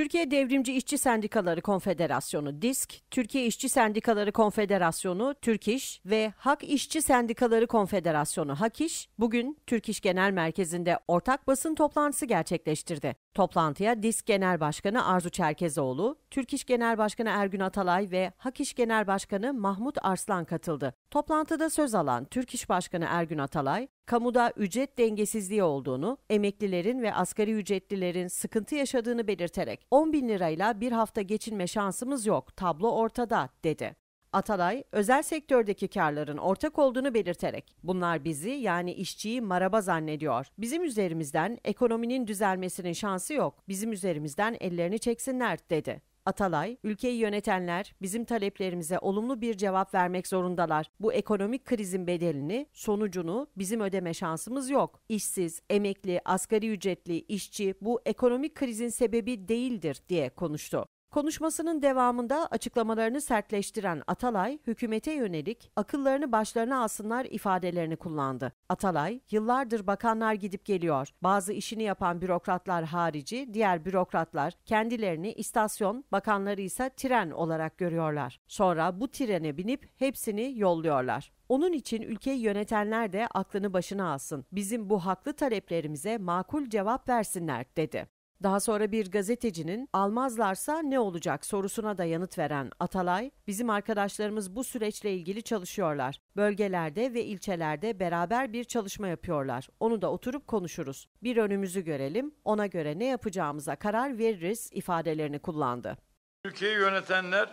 Türkiye Devrimci İşçi Sendikaları Konfederasyonu DISK, Türkiye İşçi Sendikaları Konfederasyonu TÜRKİŞ ve Hak İşçi Sendikaları Konfederasyonu HAKİŞ bugün TÜRKİŞ Genel Merkezi'nde ortak basın toplantısı gerçekleştirdi. Toplantıya DİSK Genel Başkanı Arzu Çerkezoğlu, Türk İş Genel Başkanı Ergün Atalay ve Hak İş Genel Başkanı Mahmut Arslan katıldı. Toplantıda söz alan Türk İş Başkanı Ergün Atalay, kamuda ücret dengesizliği olduğunu, emeklilerin ve asgari ücretlilerin sıkıntı yaşadığını belirterek 10 bin lirayla bir hafta geçinme şansımız yok, tablo ortada dedi. Atalay, özel sektördeki karların ortak olduğunu belirterek, bunlar bizi yani işçiyi maraba zannediyor. Bizim üzerimizden ekonominin düzelmesinin şansı yok. Bizim üzerimizden ellerini çeksinler dedi. Atalay, ülkeyi yönetenler bizim taleplerimize olumlu bir cevap vermek zorundalar. Bu ekonomik krizin bedelini, sonucunu bizim ödeme şansımız yok. İşsiz, emekli, asgari ücretli, işçi bu ekonomik krizin sebebi değildir diye konuştu. Konuşmasının devamında açıklamalarını sertleştiren Atalay, hükümete yönelik akıllarını başlarına alsınlar ifadelerini kullandı. Atalay, yıllardır bakanlar gidip geliyor. Bazı işini yapan bürokratlar harici diğer bürokratlar kendilerini istasyon, bakanları ise tren olarak görüyorlar. Sonra bu trene binip hepsini yolluyorlar. Onun için ülkeyi yönetenler de aklını başına alsın. Bizim bu haklı taleplerimize makul cevap versinler dedi. Daha sonra bir gazetecinin almazlarsa ne olacak sorusuna da yanıt veren Atalay, bizim arkadaşlarımız bu süreçle ilgili çalışıyorlar. Bölgelerde ve ilçelerde beraber bir çalışma yapıyorlar. Onu da oturup konuşuruz. Bir önümüzü görelim, ona göre ne yapacağımıza karar veririz ifadelerini kullandı. Ülkeyi yönetenler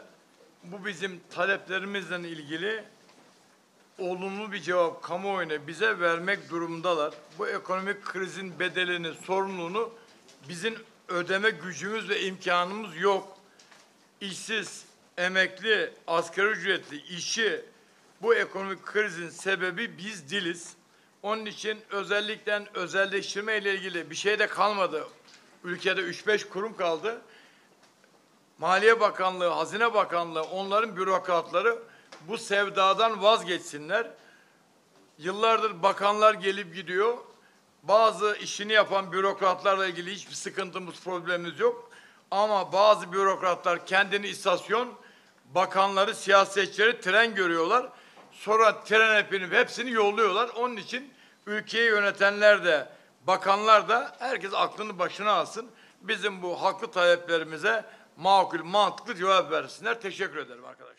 bu bizim taleplerimizle ilgili olumlu bir cevap kamuoyuna bize vermek durumdalar. Bu ekonomik krizin bedelini, sorumluluğunu Bizim ödeme gücümüz ve imkanımız yok. İşsiz, emekli, asgari ücretli, işi, bu ekonomik krizin sebebi biz diliz. Onun için özellikle özelleştirme ile ilgili bir şey de kalmadı. Ülkede 3-5 kurum kaldı. Maliye Bakanlığı, Hazine Bakanlığı, onların bürokratları bu sevdadan vazgeçsinler. Yıllardır bakanlar gelip gidiyor. Bazı işini yapan bürokratlarla ilgili hiçbir sıkıntımız, problemimiz yok. Ama bazı bürokratlar kendini istasyon, bakanları, siyasetçileri tren görüyorlar. Sonra tren hepini, hepsini yolluyorlar. Onun için ülkeyi yönetenler de, bakanlar da herkes aklını başına alsın. Bizim bu haklı taleplerimize makul, mantıklı cevap versinler. Teşekkür ederim arkadaşlar.